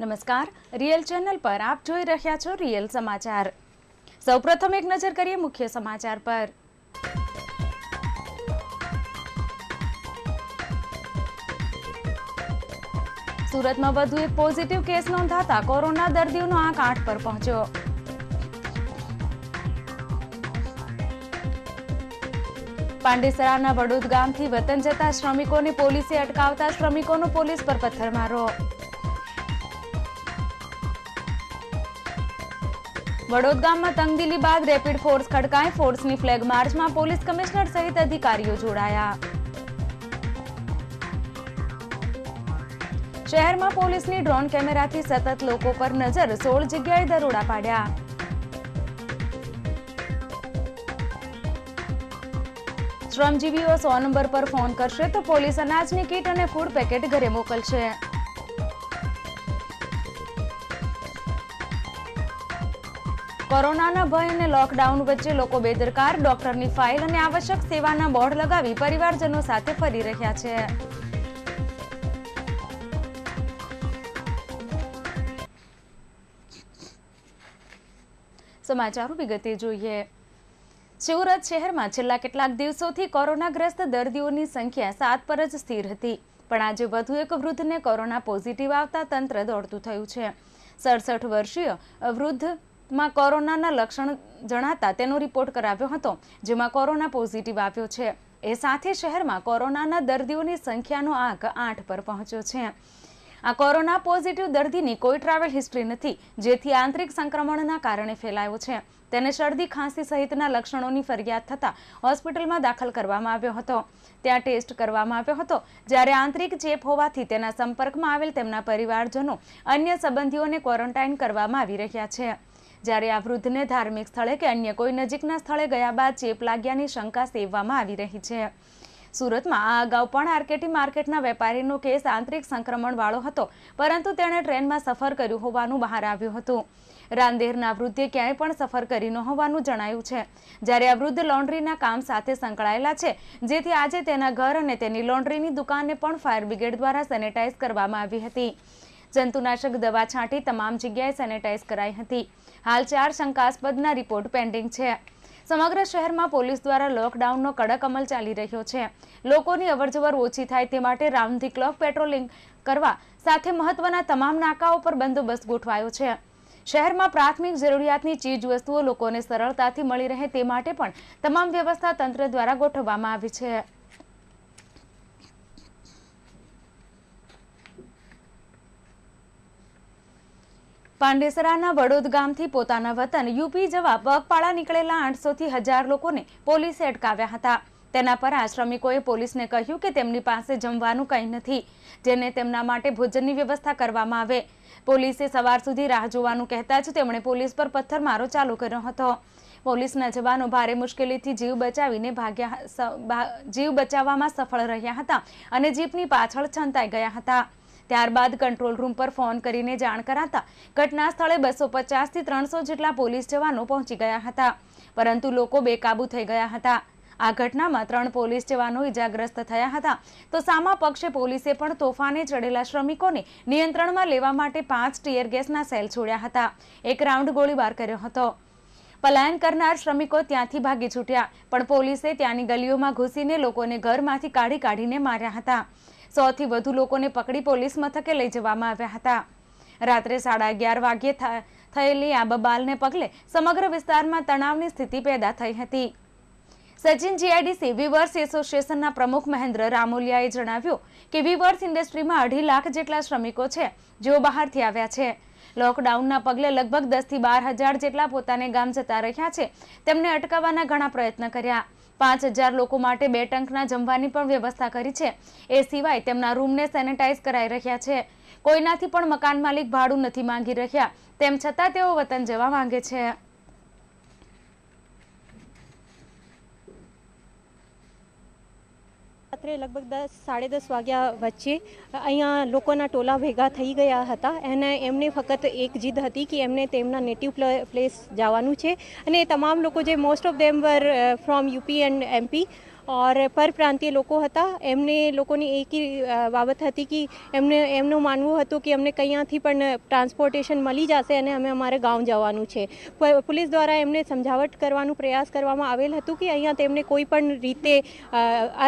નમસ્કાર real channel પર આપ જોઈ રહ્યા છો રિયલ સમાચાર સૌપ્રથમ એક નજર કરીએ મુખ્ય સમાચાર પર સુરતમાં વધુ એક પોઝિટિવ કેસ નોંધાતા કોરોના દર્દીઓનો આંક આઠ પર પહોંચ્યો પાંડેસરાના વડોદ ગામથી વતન જતા શ્રમિકોને પોલીસે અટકાવતા શ્રમિકોનો પોલીસ પર પથ્થરમારો મારો વડોદરામાં તંગદિલી બાદ રેપિડ ફોર્સ ખડકાઈ ફોર્સની ફ્લેગ માર્ચમાં પોલીસ કમિશનર સહિત અધિકારીઓ જોડાયા શહેરમાં પોલીસની ડ્રોન કેમેરાથી સતત લોકો પર નજર સોળ જગ્યાએ દરોડા પાડ્યા શ્રમજીવીઓ સો નંબર પર ફોન કરશે તો પોલીસ અનાજની કીટ અને ફૂડ પેકેટ ઘરે મોકલશે કોરોનાના ભય અને લોકડાઉન વચ્ચે લોકો બેદરકાર ડોક્ટરની ફાઇલ અને આવશ્યક સેવાના બોર્ડ લગાવી પરિવારજનો સાથે ફરી રહ્યા છે સમાચારો વિગતે જોઈએ સુરત શહેરમાં છેલ્લા કેટલાક દિવસોથી કોરોનાગ્રસ્ત દર્દીઓની સંખ્યા સાત પર જ સ્થિર હતી પણ આજે વધુ એક વૃદ્ધને કોરોના પોઝિટિવ આવતા તંત્ર દોડતું થયું છે સડસઠ વર્ષીય વૃદ્ધ માં કોરોનાના લક્ષણ જણાતા તેનો રિપોર્ટ કરાવ્યો હતો જેમાં કોરોના પોઝિટિવ આવ્યો છે એ સાથે શહેરમાં કોરોનાના દર્દીઓની સંખ્યાનો આંક આઠ પર પહોંચ્યો છે આ કોરોના પોઝિટિવ દર્દીની કોઈ ટ્રાવેલ હિસ્ટ્રી નથી જેથી આંતરિક સંક્રમણના કારણે ફેલાયો છે તેને શરદી ખાંસી સહિતના લક્ષણોની ફરિયાદ થતાં હોસ્પિટલમાં દાખલ કરવામાં આવ્યો હતો ત્યાં ટેસ્ટ કરવામાં આવ્યો હતો જ્યારે આંતરિક ચેપ હોવાથી તેના સંપર્કમાં આવેલ તેમના પરિવારજનો અન્ય સંબંધીઓને ક્વોરન્ટાઇન કરવામાં આવી રહ્યા છે જ્યારે આ વૃદ્ધને ધાર્મિક સ્થળે કે અન્ય કોઈ નજીકના સ્થળે ગયા બાદ ચેપ લાગ્યાની શંકા સેવવામાં આવી રહી છે સુરતમાં આ અગાઉ પણ આરકેટી માર્કેટના વેપારીનો કેસ આંતરિક સંક્રમણવાળો હતો પરંતુ તેણે ટ્રેનમાં સફર કર્યું હોવાનું બહાર આવ્યું હતું રાંદેરના વૃદ્ધે ક્યાંય પણ સફર કરી ન હોવાનું જણાયું છે જ્યારે આ વૃદ્ધ લોન્ડ્રીના કામ સાથે સંકળાયેલા છે જેથી આજે તેના ઘર અને તેની લોન્ડ્રીની દુકાનને પણ ફાયર બ્રિગેડ દ્વારા સેનેટાઈઝ કરવામાં આવી હતી જંતુનાશક દવા છાંટી તમામ જગ્યાએ સેનેટાઈઝ કરાઈ હતી હાલ ચાર શંકાસ્પદના રિપોર્ટ પેન્ડિંગ છે સમગ્ર શહેરમાં પોલીસ દ્વારા લોકડાઉનનો કડક અમલ ચાલી રહ્યો છે લોકોની અવરજવર ઓછી થાય તે માટે રાઉન્ડ ધી ક્લોક પેટ્રોલિંગ કરવા સાથે મહત્વના તમામ નાકાઓ પર બંદોબસ્ત ગોઠવાયો છે શહેરમાં પ્રાથમિક જરૂરિયાતની ચીજ વસ્તુઓ લોકોને સરળતાથી મળી રહે તે માટે પણ તમામ વ્યવસ્થા તંત્ર દ્વારા ગોઠવવામાં આવી છે પાંડેસરાના વડોદ ગામથી પોતાના વતન યુપી જવા પગપાળા નીકળેલા આઠસોથી હજાર લોકોને પોલીસે અટકાવ્યા હતા તેના પર આ શ્રમિકોએ પોલીસને કહ્યું કે તેમની પાસે જમવાનું કંઈ નથી જેને તેમના માટે ભોજનની વ્યવસ્થા કરવામાં આવે પોલીસે સવાર સુધી રાહ જોવાનું કહેતા જ તેમણે પોલીસ પર પથ્થરમારો ચાલુ કર્યો હતો પોલીસના જવાનો ભારે મુશ્કેલીથી જીવ બચાવીને ભાગ્યા જીવ બચાવવામાં સફળ રહ્યા હતા અને જીપની પાછળ છંતાઈ ગયા હતા ત્યારબાદ કંટ્રોલ રૂમ પર ફોન કરીને જાણ કરાતા ઘટના સ્થળે બસો પચાસથી ત્રણસો જેટલા પોલીસ જવાનો પહોંચી ગયા હતા પરંતુ લોકો બેકાબુ થઈ ગયા હતા આ ઘટનામાં ત્રણ પોલીસ જવાનો ઇજાગ્રસ્ત થયા હતા તો સામા પક્ષે પોલીસે પણ તોફાને ચડેલા શ્રમિકોને નિયંત્રણમાં લેવા માટે પાંચ ટીયર ગેસના સેલ છોડ્યા હતા એક રાઉન્ડ ગોળીબાર કર્યો હતો પલાયન કરનાર શ્રમિકો ત્યાંથી ભાગી છૂટ્યા પણ પોલીસે ત્યાંની ગલીઓમાં ઘૂસીને લોકોને ઘરમાંથી કાઢી કાઢીને માર્યા હતા સોથી વધુ લોકોને પકડી પોલીસ મથકે લઈ જવામાં આવ્યા હતા રાત્રે સાડા અગિયાર વાગ્યે થયેલી આ બબાલને પગલે સમગ્ર વિસ્તારમાં તણાવની સ્થિતિ પેદા થઈ હતી સચિન જીઆઈડીસી વીવર્સ એસોસિએશનના પ્રમુખ મહેન્દ્ર રામોલિયાએ જણાવ્યું કે વિવર્સ ઇન્ડસ્ટ્રીમાં અઢી લાખ જેટલા શ્રમિકો છે જેઓ બહારથી આવ્યા છે લોકડાઉનના પગલે લગભગ દસથી બાર હજાર જેટલા પોતાને ગામ જતા રહ્યા છે તેમને અટકાવવાના ઘણા પ્રયત્ન કર્યા પાંચ હજાર લોકો માટે બે ટંકના જમવાની પણ વ્યવસ્થા કરી છે એ સિવાય તેમના રૂમને સેનેટાઈઝ કરાઈ રહ્યા છે કોઈનાથી પણ મકાન માલિક ભાડું નથી માંગી રહ્યા તેમ છતાં તેઓ વતન જવા માંગે છે આખરે લગભગ દસ સાડે દસ વાગ્યા વચ્ચે અહીંયા લોકોના ટોલા ભેગા થઈ ગયા હતા અને એમને ફક્ત એક જીદ હતી કે એમને તેમના નેટિવ પ્લેસ જવાનું છે અને તમામ લોકો જે most of them were from UP and MP or પરપ્રાંતીય લોકો હતા એમને લોકોની એક બાબત હતી કે એમને એમનું માનવું હતું કે અમને કંઈયાથી પણ ટ્રાન્સપોર્ટેશન મળી જશે અને અમે અમારે ગામ જવાનું છે પોલીસ દ્વારા એમને સમજાવટ કરવાનું પ્રયાસ કરવામાં આવેલ હતું કે અહીંયા તેમને કોઈ પણ રીતે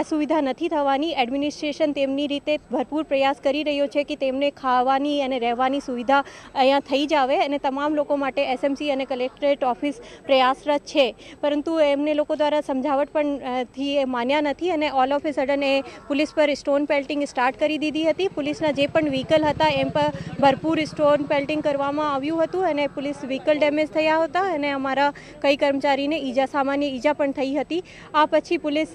અસુવિધા નથી થવાની એડમિનિસ્ટ્રેશન તેમની રીતે ભરપૂર પ્રયાસ કરી રહ્યો છે કે તેમને ખાવાની અને રહેવાની સુવિધા અહીંયા થઈ જાવે અને તમામ લોકો માટે એસએમસી અને કલેક્ટરેટ ઓફિસ પ્રયાસરત છે પરંતુ એમને લોકો દ્વારા સમજાવટ પણ થી માન્યા નથી અને all of a sudden a police પર સ્ટોન પેલ્ટિંગ સ્ટાર્ટ કરી દીધી હતી પોલીસના જે પણ વ્હીકલ હતા એમ પર ભરપૂર સ્ટોન પેલ્ટિંગ કરવામાં આવ્યું હતું અને પોલીસ વ્હીકલ ડેમેજ થયા હતા અને અમારા કઈ કર્મચારીને ઈજા સામાન્ય ઈજા પણ થઈ હતી આ પછી પોલીસ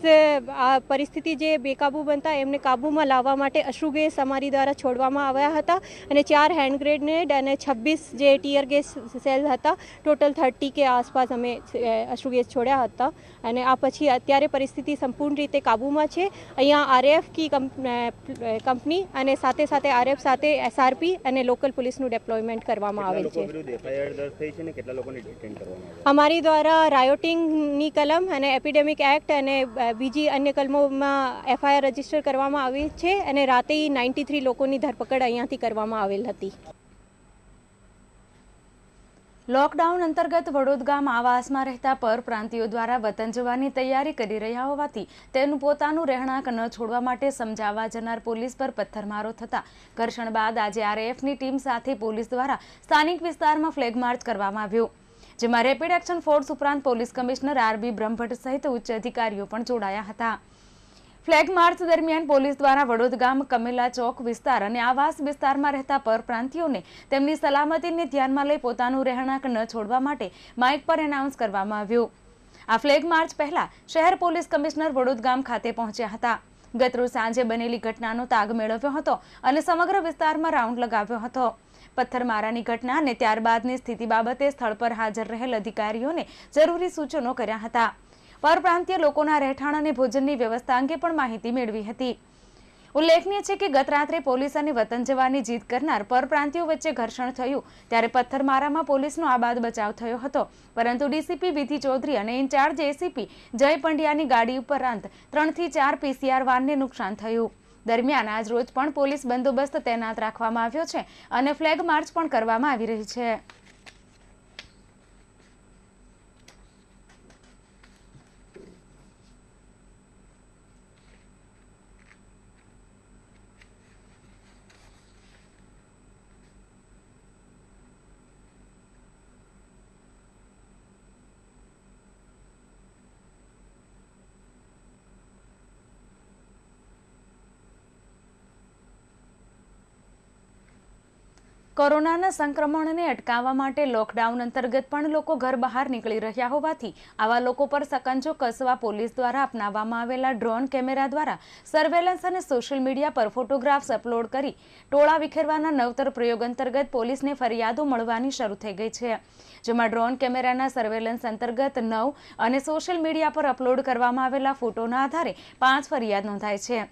આ પરિસ્થિતિ જે બેકાબુ બનતા એમને કાબૂમાં લાવવા માટે અશ્રુ ગેસ અમારી દ્વારા છોડવામાં આવ્યા હતા અને ચાર હેન્ડ ગ્રેનેડ અને છવ્વીસ જે ટીયર ગેસ સેલ હતા ટોટલ થર્ટી કે આસપાસ અમે અશ્રુ ગેસ છોડ્યા હતા અને આ પછી અત્યારે પરિસ્થિતિ સંપૂર્ણ રીતે કાબૂમાં છે અહીંયા આરએફ કી કંપની અને સાથે સાથે આરએફ સાથે એસઆરપી અને લોકલ પોલીસનું ડેપ્લોયમેન્ટ કરવામાં આવેલ છે અમારી દ્વારા રાયોટિંગની કલમ અને એપિડેમિક એક્ટ અને બીજી અન્ય કલમોમાં એફઆઈઆર રજીસ્ટર કરવામાં આવી છે અને રાતે નાઇન્ટી થ્રી લોકોની ધરપકડ અહીંયાથી કરવામાં આવેલ હતી લોકડાઉન અંતર્ગત વડોદરામાં આવાસમાં રહેતા પરપ્રાંતિયો દ્વારા વતન જવાની તૈયારી કરી રહ્યા હોવાથી તેનું પોતાનું રહેણાંક ન છોડવા માટે સમજાવવા જનાર પોલીસ પર પથ્થરમારો થતા ઘર્ષણ બાદ આજે આરએએફની ટીમ સાથે પોલીસ દ્વારા સ્થાનિક વિસ્તારમાં ફ્લેગ માર્ચ કરવામાં આવ્યો જેમાં રેપિડ એક્શન ફોર્સ ઉપરાંત પોલીસ કમિશનર આરબી બ્રહ્મભટ્ટ સહિત ઉચ્ચ અધિકારીઓ પણ જોડાયા હતા ફ્લેગ માર્ચ દરમિયાન પોલીસ દ્વારા વડોદગામ કમેલા ચોક વિસ્તાર અને આવાસ વિસ્તારમાં રહેતા પરપ્રાંતિઓને તેમની સલામતીને ધ્યાનમાં લઈ પોતાનું રહેણાંક ન છોડવા માટે માઇક પર એનાઉન્સ કરવામાં આવ્યું આ ફ્લેગ માર્ચ પહેલા શહેર પોલીસ કમિશનર વડોદગામ ખાતે પહોંચ્યા હતા ગતરોજ સાંજે બનેલી ઘટનાનો તાગ મેળવ્યો હતો અને સમગ્ર વિસ્તારમાં રાઉન્ડ લગાવ્યો હતો પથ્થરમારાની ઘટના અને ત્યારબાદની સ્થિતિ બાબતે સ્થળ પર હાજર રહેલ અધિકારીઓને જરૂરી સૂચનો કર્યા હતા પરપ્રાંતીય લોકોના રહેઠાણ અને ભોજનની વ્યવસ્થા અંગે પણ માહિતી મેળવી હતી ઉલ્લેખનીય છે કે ગત રાત્રે પોલીસ અને વતન જવાની જીત કરનાર પરપ્રાંતિયો વચ્ચે ઘર્ષણ થયું ત્યારે પથ્થરમારામાં પોલીસનો આબાદ બચાવ થયો હતો પરંતુ ડીસીપી વિધિ ચૌધરી અને ઇન્ચાર્જ એસીપી જય પંડ્યાની ગાડી ઉપરાંત ત્રણથી ચાર પીસીઆર વાનને નુકસાન થયું દરમિયાન આજ રોજ પણ પોલીસ બંદોબસ્ત તૈનાત રાખવામાં આવ્યો છે અને ફ્લેગ માર્ચ પણ કરવામાં આવી રહી છે કોરોનાના સંક્રમણને અટકાવવા માટે લોકડાઉન અંતર્ગત પણ લોકો ઘર બહાર નીકળી રહ્યા હોવાથી આવા લોકો પર સકંજો કસવા પોલીસ દ્વારા અપનાવવામાં આવેલા ડ્રોન કેમેરા દ્વારા સર્વેલન્સ અને સોશિયલ મીડિયા પર ફોટોગ્રાફ્સ અપલોડ કરી ટોળા વિખેરવાના નવતર પ્રયોગ અંતર્ગત પોલીસને ફરિયાદો મળવાની શરૂ થઈ ગઈ છે જેમાં ડ્રોન કેમેરાના સર્વેલન્સ અંતર્ગત નવ અને સોશિયલ મીડિયા પર અપલોડ કરવામાં આવેલા ફોટોના આધારે પાંચ ફરિયાદ નોંધાય છે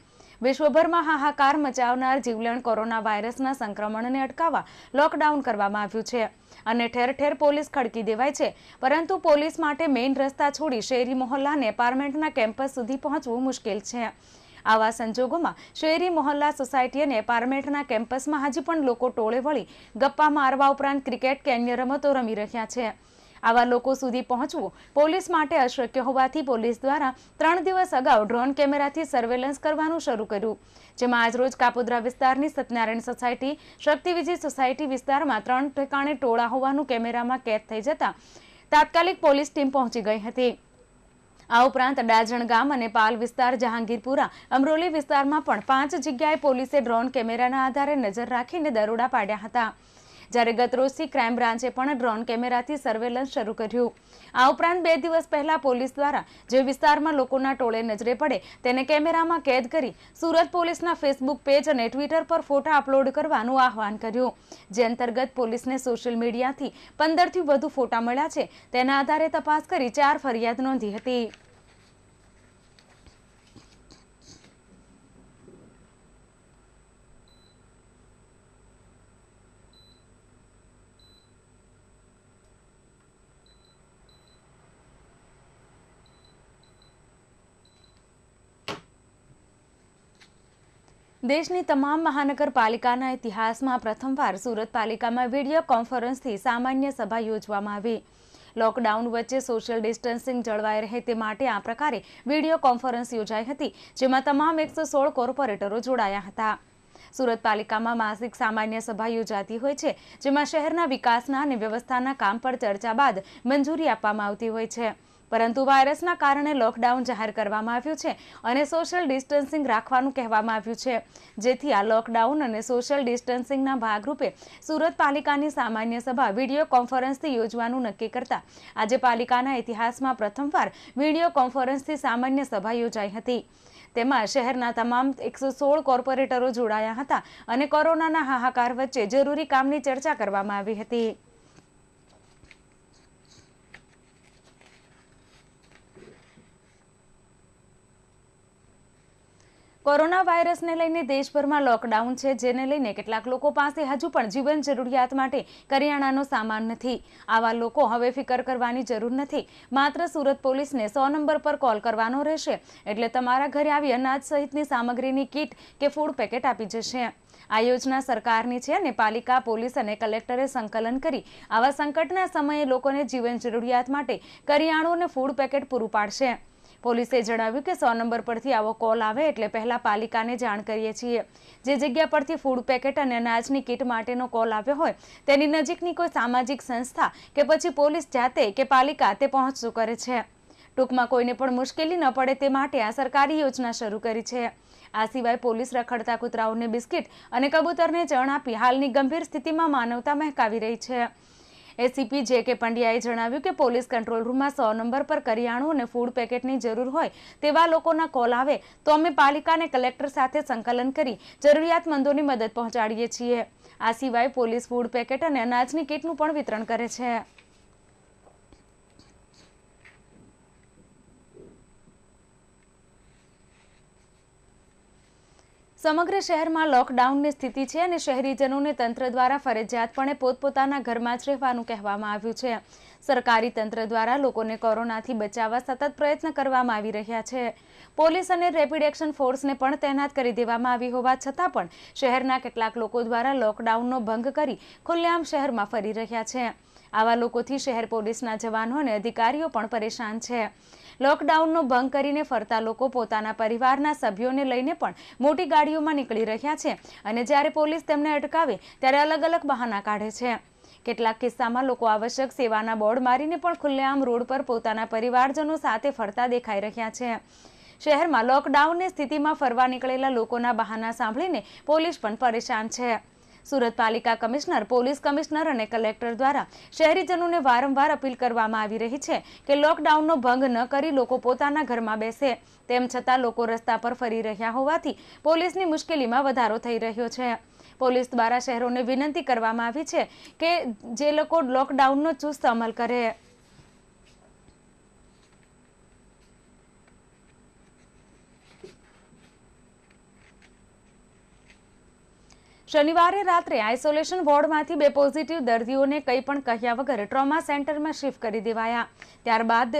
વિશ્વભરમાં હાહાકાર મચાવનાર જીવલેણ કોરોના વાયરસના સંક્રમણને અટકાવવા લોકડાઉન કરવામાં આવ્યું છે અને ઠેર ઠેર પોલીસ ખડકી દેવાય છે પરંતુ પોલીસ માટે મેઇન રસ્તા છોડી શેરી મોહલ્લાને એપાર્ટમેન્ટના કેમ્પસ સુધી પહોંચવું મુશ્કેલ છે આવા સંજોગોમાં શહેરી મોહલ્લા સોસાયટી અને એપાર્ટમેન્ટના કેમ્પસમાં હજી પણ લોકો ટોળે વળી ગપ્પા મારવા ઉપરાંત ક્રિકેટ કે અન્ય રમતો રમી રહ્યા છે આવા લોકો સુધી પહોંચવું પોલીસ માટે અશક્ય હોવાથી પોલીસ દ્વારા ત્રણ દિવસ અગાઉ ડ્રોન કેમેરાથી સર્વેલન્સ કરવાનું શરૂ કર્યું જેમાં આજરોજ કાપોદ્રા વિસ્તારની સત્યનારાયણ સોસાયટી શક્તિવિજય સોસાયટી વિસ્તારમાં ત્રણ ઠેકાણે ટોળા હોવાનું કેમેરામાં કેદ થઈ જતા તાત્કાલિક પોલીસ ટીમ પહોંચી ગઈ હતી આ ઉપરાંત ડાજણ ગામ અને પાલ વિસ્તાર જહાંગીરપુરા અમરોલી વિસ્તારમાં પણ પાંચ જગ્યાએ પોલીસે ડ્રોન કેમેરાના આધારે નજર રાખીને દરોડા પાડ્યા હતા જ્યારે ગતરોજથી ક્રાઇમ બ્રાન્ચે પણ ડ્રોન કેમેરાથી સર્વેલન્સ શરૂ કર્યું આ ઉપરાંત બે દિવસ પહેલા પોલીસ દ્વારા જે વિસ્તારમાં લોકોના ટોળે નજરે પડે તેને કેમેરામાં કેદ કરી સુરત પોલીસના ફેસબુક પેજ અને ટ્વિટર પર ફોટા અપલોડ કરવાનું આહવાન કર્યું જે અંતર્ગત પોલીસને સોશિયલ મીડિયાથી પંદરથી વધુ ફોટા મળ્યા છે તેના આધારે તપાસ કરી ચાર ફરિયાદ નોંધી હતી દેશની તમામ મહાનગરપાલિકાના ઇતિહાસમાં પ્રથમવાર સુરત પાલિકામાં વિડીયો કોન્ફરન્સથી સામાન્ય સભા યોજવામાં આવી લોકડાઉન વચ્ચે સોશિયલ ડિસ્ટન્સિંગ જળવાઈ રહે તે માટે આ પ્રકારે વિડીયો કોન્ફરન્સ યોજાઈ હતી જેમાં તમામ એકસો કોર્પોરેટરો જોડાયા હતા સુરત પાલિકામાં માસિક સામાન્ય સભા યોજાતી હોય છે જેમાં શહેરના વિકાસના અને વ્યવસ્થાના કામ પર ચર્ચા બાદ મંજૂરી આપવામાં આવતી હોય છે પરંતુ વાયરસના કારણે લોકડાઉન જાહેર કરવામાં આવ્યું છે અને સોશિયલ ડિસ્ટન્સિંગ રાખવાનું કહેવામાં આવ્યું છે જેથી આ લોકડાઉન અને સોશિયલ ડિસ્ટન્સિંગના ભાગરૂપે સુરત પાલિકાની સામાન્ય સભા વિડીયો કોન્ફરન્સથી યોજવાનું નક્કી કરતા આજે પાલિકાના ઇતિહાસમાં પ્રથમવાર વિડીયો કોન્ફરન્સથી સામાન્ય સભા યોજાઈ હતી તેમાં શહેરના તમામ એકસો સોળ કોર્પોરેટરો જોડાયા હતા અને કોરોનાના હાહાકાર વચ્ચે જરૂરી કામની ચર્ચા કરવામાં આવી હતી કોરોના વાયરસને લઈને દેશભરમાં લોકડાઉન છે જેને લઈને કેટલાક લોકો પાસે હજુ પણ જીવન જરૂરિયાત માટે કરિયાણાનો સામાન નથી આવા લોકો હવે ફિકર કરવાની જરૂર નથી માત્ર સુરત પોલીસને સો નંબર પર કોલ કરવાનો રહેશે એટલે તમારા ઘરે આવી અનાજ સહિતની સામગ્રીની કીટ કે ફૂડ પેકેટ આપી જશે આ યોજના સરકારની છે અને પાલિકા પોલીસ અને કલેક્ટરે સંકલન કરી આવા સંકટના સમયે લોકોને જીવન જરૂરિયાત માટે કરિયાણું અને ફૂડ પેકેટ પૂરું પાડશે પોલીસે જણાવ્યું કે સો નંબર પરથી આવો કોલ આવે એટલે પહેલાં પાલિકાને જાણ કરીએ છીએ જે જગ્યા પરથી ફૂડ પેકેટ અને અનાજની કીટ માટેનો કોલ આવ્યો હોય તેની નજીકની કોઈ સામાજિક સંસ્થા કે પછી પોલીસ જાતે કે પાલિકા તે પહોંચતું કરે છે ટૂંકમાં કોઈને પણ મુશ્કેલી ન પડે તે માટે આ સરકારી યોજના શરૂ કરી છે આ સિવાય પોલીસ રખડતા કૂતરાઓને બિસ્કિટ અને કબૂતરને ચણ આપી હાલની ગંભીર સ્થિતિમાં માનવતા મહેકાવી રહી છે એસીપી જે કે પંડ્યાએ જણાવ્યું કે પોલીસ કંટ્રોલ રૂમમાં સો નંબર પર કરિયાણું અને ફૂડ પેકેટની જરૂર હોય તેવા લોકોના કોલ આવે તો અમે પાલિકાને કલેક્ટર સાથે સંકલન કરી જરૂરિયાતમંદોની મદદ પહોંચાડીએ છીએ આ સિવાય પોલીસ ફૂડ પેકેટ અને અનાજની કીટનું પણ વિતરણ કરે છે સમગ્ર શહેરમાં લોકડાઉનની સ્થિતિ છે અને શહેરીજનોને તંત્ર દ્વારા ફરજિયાતપણે પોતપોતાના ઘરમાં જ રહેવાનું કહેવામાં આવ્યું છે સરકારી તંત્ર દ્વારા લોકોને કોરોનાથી બચાવવા સતત પ્રયત્ન કરવામાં આવી રહ્યા છે પોલીસ અને રેપિડ એક્શન ફોર્સને પણ તૈનાત કરી દેવામાં આવી હોવા છતાં પણ શહેરના કેટલાક લોકો દ્વારા લોકડાઉનનો ભંગ કરી ખુલ્લેઆમ શહેરમાં ફરી રહ્યા છે આવા લોકોથી શહેર પોલીસના જવાનો અને અધિકારીઓ પણ પરેશાન છે લોકડાઉનનો ભંગ કરીને ફરતા લોકો પોતાના પરિવારના સભ્યોને લઈને પણ મોટી ગાડીઓમાં નીકળી રહ્યા છે અને જ્યારે પોલીસ તેમને અટકાવે ત્યારે અલગ અલગ બહાના કાઢે છે કેટલાક કિસ્સામાં લોકો આવશ્યક સેવાના બોર્ડ મારીને પણ ખુલ્લેઆમ રોડ પર પોતાના પરિવારજનો સાથે ફરતા દેખાઈ રહ્યા છે શહેરમાં લોકડાઉનની સ્થિતિમાં ફરવા નીકળેલા લોકોના બહાના સાંભળીને પોલીસ પણ પરેશાન છે સુરત પાલિકા કમિશનર પોલીસ કમિશનર અને કલેક્ટર દ્વારા શહેરીજનોને વારંવાર અપીલ કરવામાં આવી રહી છે કે લોકડાઉનનો ભંગ ન કરી લોકો પોતાના ઘરમાં બેસે તેમ છતાં લોકો રસ્તા પર ફરી રહ્યા હોવાથી પોલીસની મુશ્કેલીમાં વધારો થઈ રહ્યો છે પોલીસ દ્વારા શહેરોને વિનંતી કરવામાં આવી છે કે જે લોકો લોકડાઉનનો ચુસ્ત અમલ કરે શનિવારે રાત્રે આઇસોલેશન વોર્ડમાંથી બે પોઝિટિવ દર્દીઓને કંઈ પણ કહ્યા વગર ટ્રોમા સેન્ટરમાં શિફ્ટ કરી દેવાયા ત્યારબાદ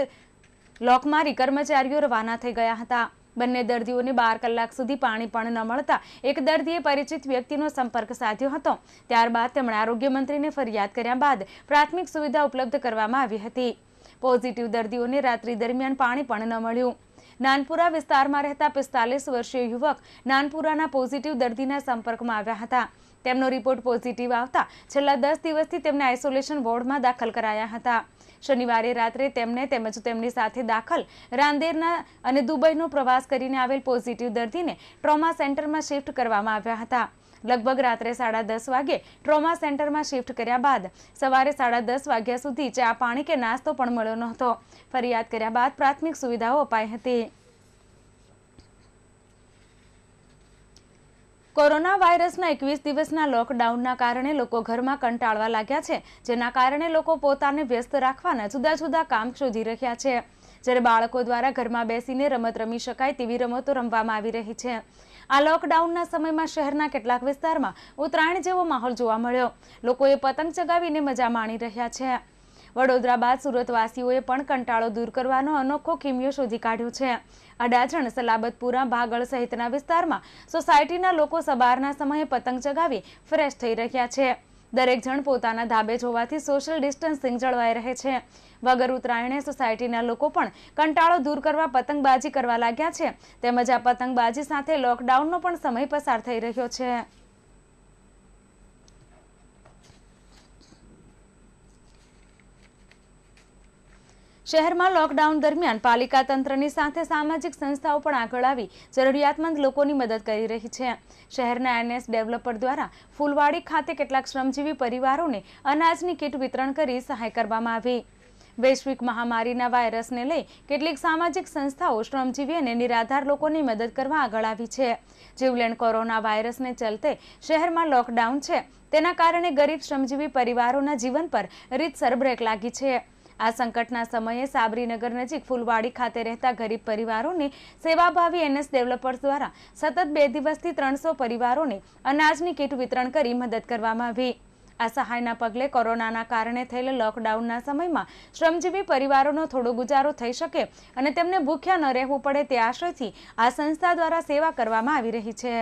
લોકમારી કર્મચારીઓ રવાના થઈ ગયા હતા બંને દર્દીઓને બાર કલાક સુધી પાણી પણ ન મળતા એક દર્દીએ પરિચિત વ્યક્તિનો સંપર્ક સાધ્યો હતો ત્યારબાદ તેમણે આરોગ્યમંત્રીને ફરિયાદ કર્યા બાદ પ્રાથમિક સુવિધા ઉપલબ્ધ કરવામાં આવી હતી પોઝિટિવ દર્દીઓને રાત્રિ દરમિયાન પાણી પણ ન મળ્યું નાનપુરા વિસ્તારમાં રહેતા પિસ્તાલીસ વર્ષીય યુવક નાનપુરાના પોઝિટિવ દર્દીના સંપર્કમાં આવ્યા હતા તેમનો રિપોર્ટ પોઝિટિવ આવતા છેલ્લા દસ દિવસથી તેમને આઇસોલેશન વોર્ડમાં દાખલ કરાયા હતા શનિવારે રાત્રે તેમને તેમજ તેમની સાથે દાખલ રાંદેરના અને દુબઈનો પ્રવાસ કરીને આવેલ પોઝિટિવ દર્દીને ટ્રોમા સેન્ટરમાં શિફ્ટ કરવામાં આવ્યા હતા લગભગ રાત્રે સાડા દસ વાગે ટ્રોમા સેન્ટરમાં શિફ્ટ કર્યા બાદ સવારે સાડા દસ વાગ્યા સુધી ચા પાણી કે નાસ્તો પણ મળ્યો નહોતો ફરિયાદ કર્યા બાદ પ્રાથમિક સુવિધાઓ અપાઈ હતી કોરોના વાયરસના એકવીસ દિવસના લોકડાઉનના કારણે લોકો ઘરમાં કંટાળવા લાગ્યા છે જેના કારણે લોકો પોતાને વ્યસ્ત રાખવાના જુદા જુદા કામ શોધી રહ્યા છે જ્યારે બાળકો દ્વારા ઘરમાં બેસીને રમત રમી શકાય તેવી રમતો રમવામાં આવી રહી છે આ લોકડાઉનના સમયમાં શહેરના કેટલાક વિસ્તારમાં ઉત્તરાયણ જેવો માહોલ જોવા મળ્યો લોકોએ પતંગ ચગાવીને મજા માણી રહ્યા છે વડોદરા બાદ સુરતવાસીઓએ પણ કંટાળો દૂર કરવાનો અનોખો કિમિયો શોધી કાઢ્યો છે અડાજણ સલાબતપુરા ભાગળ સહિતના વિસ્તારમાં સોસાયટીના લોકો સબારના સમયે પતંગ ચગાવી ફ્રેશ થઈ રહ્યા છે દરેક જણ પોતાના ધાબે જોવાથી હોવાથી સોશિયલ ડિસ્ટન્સિંગ જળવાઈ રહે છે વગર ઉત્તરાયણે સોસાયટીના લોકો પણ કંટાળો દૂર કરવા પતંગબાજી કરવા લાગ્યા છે તેમજ આ પતંગબાજી સાથે લોકડાઉનનો પણ સમય પસાર થઈ રહ્યો છે શહેરમાં લોકડાઉન દરમિયાન પાલિકા તંત્રની સાથે સામાજિક સંસ્થાઓ પણ આગળ આવી જરૂરિયાતમંદ લોકોની મદદ કરી રહી છે શહેરના એનએસ ડેવલપર દ્વારા ફૂલવાડી ખાતે કેટલાક શ્રમજીવી પરિવારોને અનાજની કીટ વિતરણ કરી સહાય કરવામાં આવી વૈશ્વિક મહામારીના વાયરસને લઈ કેટલીક સામાજિક સંસ્થાઓ શ્રમજીવી અને નિરાધાર લોકોની મદદ કરવા આગળ આવી છે જીવલેણ કોરોના વાયરસને ચલતે શહેરમાં લોકડાઉન છે તેના કારણે ગરીબ શ્રમજીવી પરિવારોના જીવન પર રીતસર બ્રેક લાગી છે આ સંકટના સમયે સાબરીનગર નજીક ફૂલવાડી ખાતે રહેતા ગરીબ પરિવારોને સેવાભાવી એનએસ ડેવલપર્સ દ્વારા સતત બે દિવસથી ત્રણસો પરિવારોને અનાજની કીટ વિતરણ કરી મદદ કરવામાં આવી આ સહાયના પગલે કોરોનાના કારણે થયેલ લોકડાઉનના સમયમાં શ્રમજીવી પરિવારોનો થોડો ગુજારો થઈ શકે અને તેમને ભૂખ્યા ન રહેવું પડે તે આશયથી આ સંસ્થા દ્વારા સેવા કરવામાં આવી રહી છે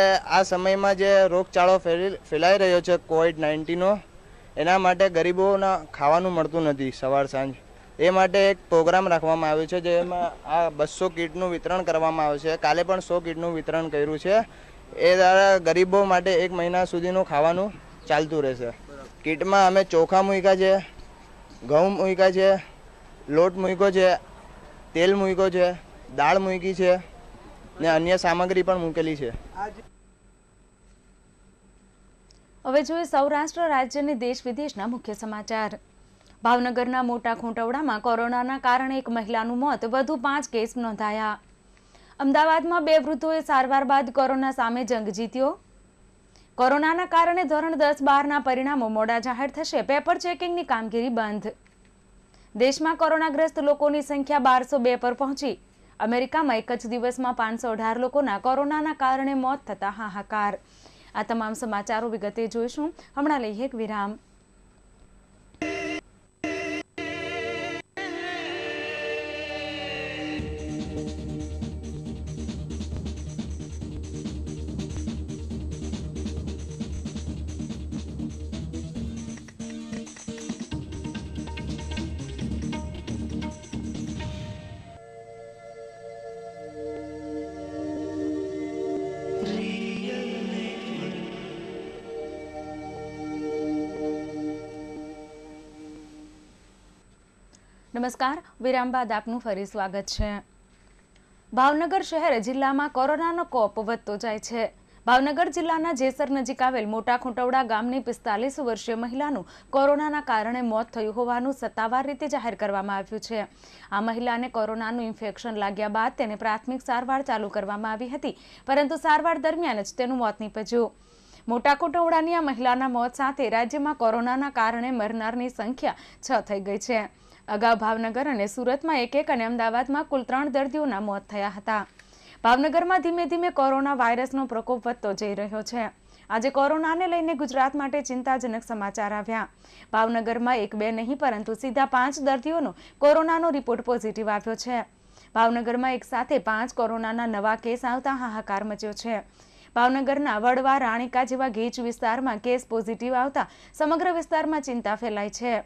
આ સમયમાં જે રોગચાળો ફેલાઈ રહ્યો છે કોવિડ નાઇન્ટીનનો એના માટે ગરીબોના ખાવાનું મળતું નથી સવાર સાંજ એ માટે એક પ્રોગ્રામ રાખવામાં આવ્યો છે જેમાં આ બસો કીટનું વિતરણ કરવામાં આવે છે કાલે પણ સો કીટનું વિતરણ કર્યું છે એ દ્વારા ગરીબો માટે એક મહિના સુધીનું ખાવાનું ચાલતું રહેશે કીટમાં અમે ચોખા મૂક્યા છે ઘઉં મૂક્યા છે લોટ મૂક્યો છે તેલ મૂક્યો છે દાળ મૂકી છે ને અન્ય સામગ્રી પણ મૂકેલી છે હવે જોઈએ સૌરાષ્ટ્ર રાજ્યની દેશ વિદેશના મુખ્ય સમાચાર ભાવનગરના મોટા ખૂંટવડામાં કોરોનાના કારણે એક મહિલાનું મોત વધુ પાંચ કેસ નોંધાયા અમદાવાદમાં બે વૃદ્ધોએ સારવાર બાદ કોરોના સામે જંગ જીત્યો કોરોનાના કારણે ધોરણ દસ બારના પરિણામો મોડા જાહેર થશે પેપર ચેકિંગની કામગીરી બંધ દેશમાં કોરોનાગ્રસ્ત લોકોની સંખ્યા બારસો બે પર પહોંચી અમેરિકામાં એક જ દિવસમાં પાંચસો અઢાર લોકોના કોરોનાના કારણે મોત થતા હાહાકાર આ તમામ સમાચારો વિગતે જોઈશું હમણાં લઈએ એક વિરામ નમસ્કાર વિરામ બાદ આપનું ફરી સ્વાગત છે ભાવનગર શહેર જિલ્લામાં કોરોનાનો કોપ વધતો જાય છે ભાવનગર જિલ્લાના જેસર નજીક આવેલ મોટા ખોટવડા ગામની પિસ્તાલીસ વર્ષીય મહિલાનું કોરોનાના કારણે મોત થયું હોવાનું સત્તાવાર રીતે જાહેર કરવામાં આવ્યું છે આ મહિલાને કોરોનાનું ઇન્ફેક્શન લાગ્યા બાદ તેને પ્રાથમિક સારવાર ચાલુ કરવામાં આવી હતી પરંતુ સારવાર દરમિયાન જ તેનું મોત નીપજ્યું મોટા કોટવડાની આ મહિલાના મોત સાથે રાજ્યમાં કોરોનાના કારણે મરનારની સંખ્યા છ થઈ ગઈ છે અગાઉ ભાવનગર અને સુરતમાં એક એક અને અમદાવાદમાં કુલ ત્રણ દર્દીઓના મોત થયા હતા ભાવનગરમાં ધીમે ધીમે કોરોના વાયરસનો પ્રકોપ વધતો જઈ રહ્યો છે આજે કોરોનાને લઈને ગુજરાત માટે ચિંતાજનક સમાચાર આવ્યા ભાવનગરમાં એક બે નહીં પરંતુ સીધા પાંચ દર્દીઓનો કોરોનાનો રિપોર્ટ પોઝિટિવ આવ્યો છે ભાવનગરમાં એક સાથે પાંચ કોરોનાના નવા કેસ આવતા હાહાકાર મચ્યો છે ભાવનગરના વડવા રાણીકા જેવા ગીચ વિસ્તારમાં કેસ પોઝિટિવ આવતા સમગ્ર વિસ્તારમાં ચિંતા ફેલાઈ છે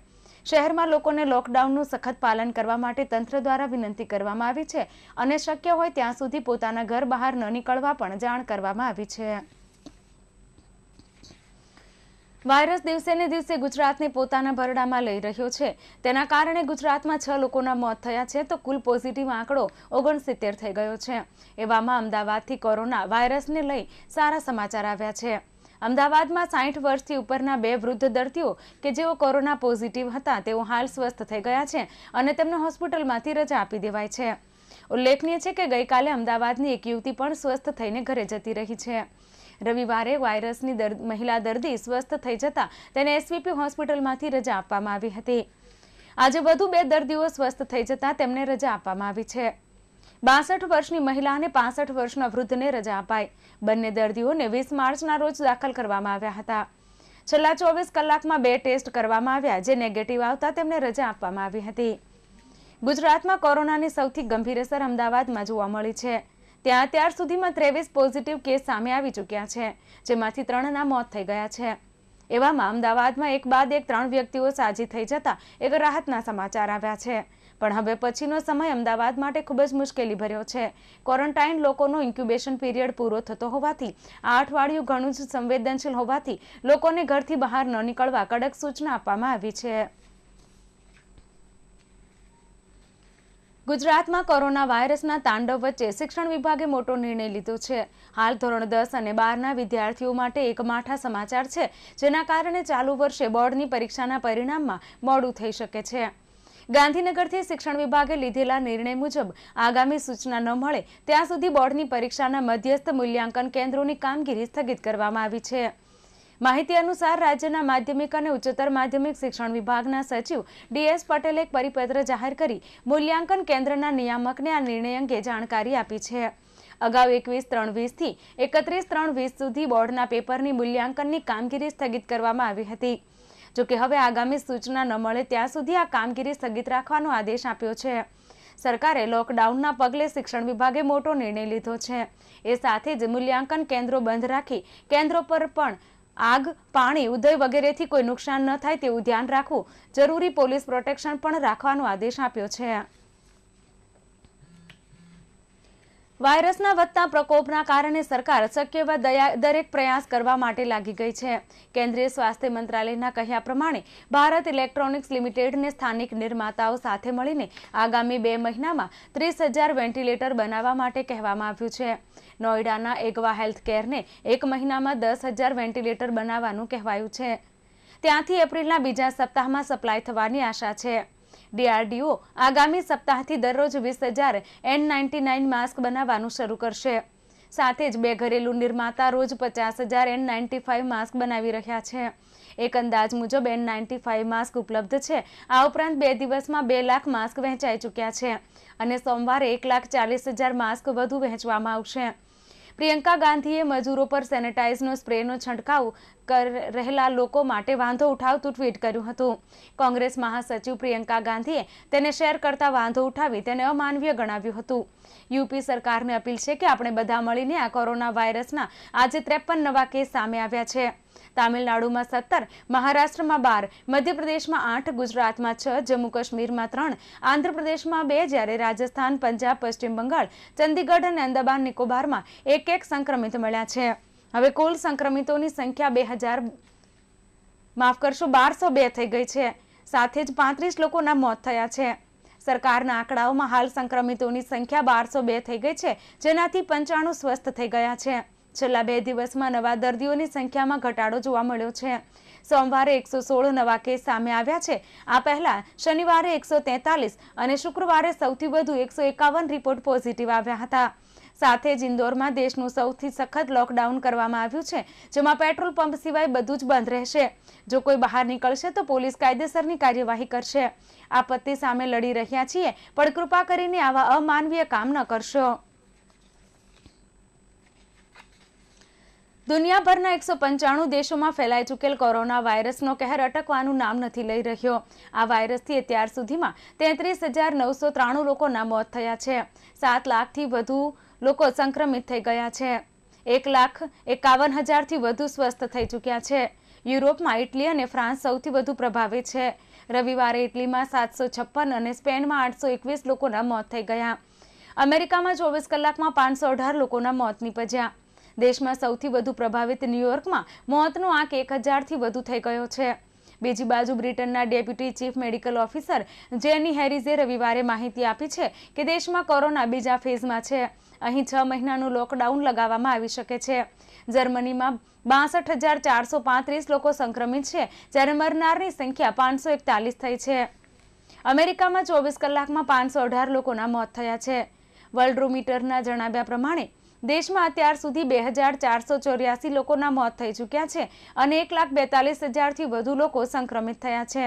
શહેરમાં લોકોને લોકડાઉનનું સખત પાલન કરવા માટે તંત્ર દ્વારા વિનંતી કરવામાં આવી છે અને શક્ય હોય ત્યાં સુધી પોતાના ઘર બહાર ન નીકળવા પણ જાણ કરવામાં આવી છે વાયરસ દિવસેને દિવસે ગુજરાતને પોતાના ભરડામાં લઈ રહ્યો છે તેના કારણે ગુજરાતમાં છ લોકોના મોત થયા છે તો કુલ પોઝિટિવ આંકડો ઓગણસિત્તેર થઈ ગયો છે એવામાં અમદાવાદથી કોરોના વાયરસને લઈ સારા સમાચાર આવ્યા છે અમદાવાદમાં સાઠ વર્ષથી ઉપરના બે વૃદ્ધ દર્દીઓ કે જેઓ કોરોના પોઝિટિવ હતા તેઓ હાલ સ્વસ્થ થઈ ગયા છે અને તેમને હોસ્પિટલમાંથી રજા આપી દેવાય છે ઉલ્લેખનીય છે કે ગઈકાલે અમદાવાદની એક યુવતી પણ સ્વસ્થ થઈને ઘરે જતી રહી છે રવિવારે વાયરસની દર્દ મહિલા દર્દી સ્વસ્થ થઈ જતા તેને એસવીપી હોસ્પિટલમાંથી રજા આપવામાં આવી હતી આજે વધુ બે દર્દીઓ સ્વસ્થ થઈ જતા તેમને રજા આપવામાં આવી છે બાસઠ વર્ષની મહિલા અને પાસઠ વર્ષના વૃદ્ધને રજા અપાઈ બંને દર્દીઓને વીસ માર્ચના રોજ દાખલ કરવામાં આવ્યા હતા છેલ્લા ચોવીસ કલાકમાં બે ટેસ્ટ કરવામાં આવ્યા જે નેગેટિવ આવતા તેમને રજા આપવામાં આવી હતી ગુજરાતમાં કોરોનાની સૌથી ગંભીર અસર અમદાવાદમાં જોવા મળી છે ત્યાં અત્યાર સુધીમાં ત્રેવીસ પોઝિટિવ કેસ સામે આવી ચૂક્યા છે જેમાંથી ત્રણના મોત થઈ ગયા છે એવામાં અમદાવાદમાં એક બાદ એક ત્રણ વ્યક્તિઓ સાજી થઈ જતા એક રાહતના સમાચાર આવ્યા છે પણ હવે પછીનો સમય અમદાવાદ માટે ખૂબ જ મુશ્કેલી ભર્યો છે ક્વોરન્ટાઇન લોકોનો ઇન્ક્યુબેશન પીરિયડ પૂરો થતો હોવાથી આ અઠવાડિયું ઘણું જ સંવેદનશીલ હોવાથી લોકોને ઘરથી બહાર ન નીકળવા કડક સૂચના આપવામાં આવી છે ગુજરાતમાં કોરોના વાયરસના તાંડવ વચ્ચે શિક્ષણ વિભાગે મોટો નિર્ણય લીધો છે હાલ ધોરણ દસ અને બારના વિદ્યાર્થીઓ માટે એક માઠા સમાચાર છે જેના કારણે ચાલુ વર્ષે બોર્ડની પરીક્ષાના પરિણામમાં મોડું થઈ શકે છે ગાંધીનગરથી શિક્ષણ વિભાગે લીધેલા નિર્ણય મુજબ આગામી સૂચના ન મળે ત્યાં સુધી બોર્ડની પરીક્ષાના મધ્યસ્થ મૂલ્યાંકન કેન્દ્રોની કામગીરી સ્થગિત કરવામાં આવી છે માહિતી અનુસાર રાજ્યના માધ્યમિક અને ઉચ્ચતર માધ્યમિક શિક્ષણ વિભાગના સચિવ ડીએસ પટેલે એક પરિપત્ર જાહેર કરી મૂલ્યાંકન કેન્દ્રના નિયામકને આ નિર્ણય અંગે જાણકારી આપી છે અગાઉ એકવીસ ત્રણ વીસથી એકત્રીસ ત્રણ વીસ સુધી બોર્ડના પેપરની મૂલ્યાંકનની કામગીરી સ્થગિત કરવામાં આવી હતી જોકે હવે આગામી સૂચના ન મળે ત્યાં સુધી આ કામગીરી સ્થગિત રાખવાનો આદેશ આપ્યો છે સરકારે લોકડાઉનના પગલે શિક્ષણ વિભાગે મોટો નિર્ણય લીધો છે એ સાથે જ મૂલ્યાંકન કેન્દ્રો બંધ રાખી કેન્દ્રો પર પણ આગ પાણી ઉદય વગેરેથી કોઈ નુકસાન ન થાય તેવું ધ્યાન રાખવું જરૂરી પોલીસ પ્રોટેક્શન પણ રાખવાનો આદેશ આપ્યો છે વાયરસના વધતા પ્રકોપના કારણે સરકાર શક્ય એવા દરેક પ્રયાસ કરવા માટે લાગી ગઈ છે કેન્દ્રીય સ્વાસ્થ્ય મંત્રાલયના કહ્યા પ્રમાણે ભારત ઇલેક્ટ્રોનિક્સ લિમિટેડને સ્થાનિક નિર્માતાઓ સાથે મળીને આગામી બે મહિનામાં ત્રીસ હજાર વેન્ટિલેટર બનાવવા માટે કહેવામાં આવ્યું છે નોઈડાના એગવા હેલ્થ કેરને એક મહિનામાં દસ હજાર વેન્ટિલેટર બનાવવાનું કહેવાયું છે ત્યાંથી એપ્રિલના બીજા સપ્તાહમાં સપ્લાય થવાની આશા છે ડીઆરડીઓ આગામી સપ્તાહથી દરરોજ વીસ હજાર એન માસ્ક બનાવવાનું શરૂ કરશે સાથે જ બે ઘરેલું નિર્માતા રોજ પચાસ હજાર એન નાઇન્ટી ફાઇવ માસ્ક બનાવી રહ્યા છે એક અંદાજ મુજબ એન નાઇન્ટી ફાઇવ માસ્ક ઉપલબ્ધ છે આ ઉપરાંત બે દિવસમાં બે લાખ માસ્ક વહેંચાઈ ચૂક્યા છે અને સોમવારે એક લાખ ચાલીસ હજાર માસ્ક વધુ વહેંચવામાં આવશે પ્રિયંકા ગાંધીએ મજૂરો પર સેનેટાઇઝનો સ્પ્રેનો છંટકાવ કર રહેલા લોકો માટે વાંધો ઉઠાવતું ટ્વીટ કર્યું હતું કોંગ્રેસ મહાસચિવ પ્રિયંકા ગાંધીએ તેને શેર કરતા વાંધો ઉઠાવી તેને અમાનવીય ગણાવ્યું હતું યુપી સરકારને અપીલ છે કે આપણે બધા મળીને આ કોરોના વાયરસના આજે ત્રેપન નવા કેસ સામે આવ્યા છે તામિલનાડુમાં સત્તર મહારાષ્ટ્રમાં બાર મધ્યપ્રદેશમાં આઠ ગુજરાતમાં છ જમ્મુ કાશ્મીરમાં ત્રણ આંધ્રપ્રદેશમાં બે જ્યારે રાજસ્થાન પંજાબ પશ્ચિમ બંગાળ ચંદીગઢ અને અંદમાન નિકોબારમાં એક એક સંક્રમિત મળ્યા છે હવે કુલ સંક્રમિતોની સંખ્યા બે માફ કરશો બારસો બે થઈ ગઈ છે સાથે જ પાંત્રીસ લોકોના મોત થયા છે સરકારના આંકડાઓમાં હાલ સંક્રમિતોની સંખ્યા બારસો બે થઈ ગઈ છે જેનાથી પંચાણું સ્વસ્થ થઈ ગયા છે છેલ્લા બે દિવસમાં નવા દર્દીઓની સંખ્યામાં ઘટાડો જોવા મળ્યો છે સોમવારે એકસો સોળ નવા કેસ સામે આવ્યા છે આ પહેલા શનિવારે એકસો અને શુક્રવારે સૌથી વધુ એકસો રિપોર્ટ પોઝિટિવ આવ્યા હતા સાથે જ ઇન્દોરમાં દેશનું સૌથી સખત લોકડાઉન કરવામાં આવ્યું છે જેમાં પેટ્રોલ પંપ સિવાય બધું જ બંધ રહેશે જો કોઈ બહાર નીકળશે તો પોલીસ કાયદેસરની કાર્યવાહી કરશે આપત્તિ સામે લડી રહ્યા છીએ પણ કૃપા કરીને આવા અમાનવીય કામ ન કરશો દુનિયાભરના એકસો પંચાણું દેશોમાં ફેલાઈ ચૂકેલ કોરોના વાયરસનો કહેર અટકવાનું નામ નથી લઈ રહ્યો આ વાયરસથી અત્યાર સુધીમાં તેત્રીસ હજાર નવસો ત્રાણું લોકોના મોત થયા છે સાત લાખથી વધુ લોકો સંક્રમિત થઈ ગયા છે એક લાખ એકાવન હજારથી વધુ સ્વસ્થ થઈ ચૂક્યા છે યુરોપમાં ઇટલી અને ફ્રાન્સ સૌથી વધુ પ્રભાવિત છે રવિવારે ઇટલીમાં સાતસો છપ્પન અને સ્પેનમાં આઠસો એકવીસ લોકોના મોત થઈ ગયા અમેરિકામાં ચોવીસ કલાકમાં પાંચસો અઢાર લોકોના મોત નીપજ્યા દેશમાં સૌથી વધુ પ્રભાવિત ન્યૂયોર્કમાં મોતનો આંક એક હજારથી વધુ થઈ ગયો છે બીજી બાજુ બ્રિટનના ડેપ્યુટી ચીફ મેડિકલ ઓફિસર જેની હેરિઝે રવિવારે માહિતી આપી છે કે દેશમાં કોરોના બીજા ફેઝમાં છે અહીં છ મહિનાનું લોકડાઉન લગાવવામાં આવી શકે છે જર્મનીમાં બાસઠ હજાર ચારસો પાંત્રીસ લોકો સંક્રમિત છે જ્યારે મરનારની સંખ્યા પાંચસો એકતાલીસ થઈ છે અમેરિકામાં ચોવીસ કલાકમાં પાંચસો અઢાર લોકોના મોત થયા છે વર્લ્ડ રૂમીટરના જણાવ્યા પ્રમાણે દેશમાં અત્યાર સુધી બે હજાર ચારસો ચોર્યાસી લોકોના મોત થઈ ચૂક્યા છે અને એક લાખ બેતાલીસ હજારથી વધુ લોકો સંક્રમિત થયા છે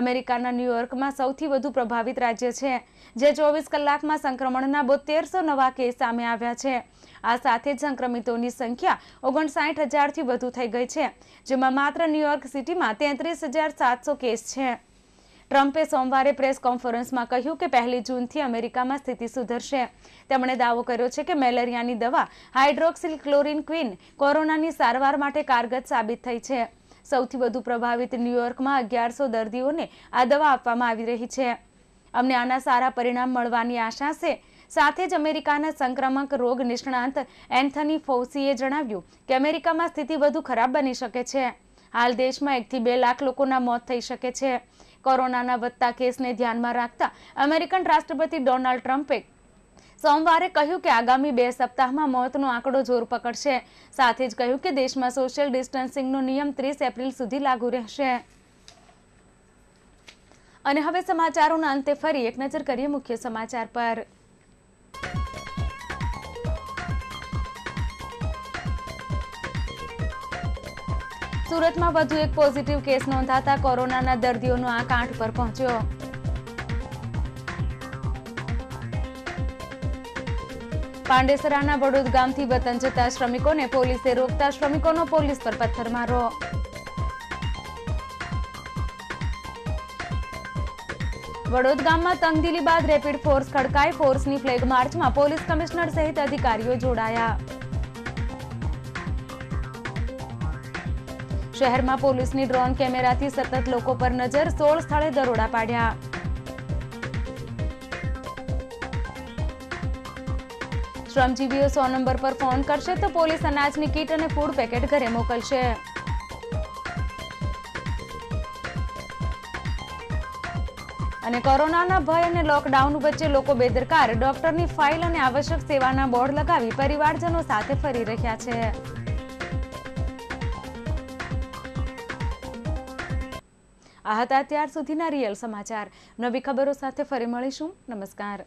અમેરિકાના ન્યૂયોર્કમાં સૌથી વધુ પ્રભાવિત રાજ્ય છે જે ચોવીસ કલાકમાં સંક્રમણના બોતેરસો નવા કેસ સામે આવ્યા છે આ સાથે જ સંક્રમિતોની સંખ્યા ઓગણસાઠ હજારથી વધુ થઈ ગઈ છે જેમાં માત્ર ન્યૂયોર્ક સિટીમાં તેત્રીસ હજાર સાતસો કેસ છે ટ્રમ્પે સોમવારે પ્રેસ કોન્ફરન્સમાં કહ્યું કે પહેલી જૂનથી અમેરિકામાં સ્થિતિ સુધરશે તેમણે દાવો કર્યો છે કે મેલેરિયાની દવા હાઇડ્રોક્સિલ ક્લોરિન ક્વિન કોરોનાની સારવાર માટે કારગત સાબિત થઈ છે સૌથી વધુ પ્રભાવિત ન્યૂયોર્કમાં અગિયારસો દર્દીઓને આ દવા આપવામાં આવી રહી છે અમને આના સારા પરિણામ મળવાની આશા છે સાથે જ અમેરિકાના સંક્રમક રોગ નિષ્ણાંત એન્થની ફોસીએ જણાવ્યું કે અમેરિકામાં સ્થિતિ વધુ ખરાબ બની શકે છે હાલ દેશમાં એકથી બે લાખ લોકોના મોત થઈ શકે છે કોરોનાના વધતા કેસને ધ્યાનમાં રાખતા અમેરિકન રાષ્ટ્રપતિ ડોનાલ્ડ ટ્રમ્પે સોમવારે કહ્યું કે આગામી બે સપ્તાહમાં મોતનો આંકડો જોર પકડશે સાથે જ કહ્યું કે દેશમાં સોશિયલ ડિસ્ટન્સિંગનો નિયમ ત્રીસ એપ્રિલ સુધી લાગુ રહેશે અને હવે સમાચારોના અંતે ફરી એક નજર કરીએ મુખ્ય સમાચાર પર સુરતમાં વધુ એક પોઝિટિવ કેસ નોંધાતા કોરોનાના દર્દીઓનો આ કાંઠ પર પહોંચ્યો પાંડેસરાના વડોદ ગામથી વતન જતા શ્રમિકોને પોલીસે રોકતા શ્રમિકોનો પોલીસ પર પથ્થરમારો વડોદ ગામમાં તંગદિલી બાદ રેપિડ ફોર્સ ખડકાઈ ફોર્સની ફ્લેગ માર્ચમાં પોલીસ કમિશનર સહિત અધિકારીઓ જોડાયા શહેરમાં પોલીસની ડ્રોન કેમેરાથી સતત લોકો પર નજર સોળ સ્થળે દરોડા પાડ્યા શ્રમજીવીઓ સો નંબર પર ફોન કરશે તો પોલીસ અનાજની કીટ અને ફૂડ પેકેટ ઘરે મોકલશે અને કોરોનાના ભય અને લોકડાઉન વચ્ચે લોકો બેદરકાર ડોક્ટરની ફાઇલ અને આવશ્યક સેવાના બોર્ડ લગાવી પરિવારજનો સાથે ફરી રહ્યા છે આ હતા ત્યાર સુધીના રિયલ સમાચાર નવી ખબરો સાથે ફરી મળીશું નમસ્કાર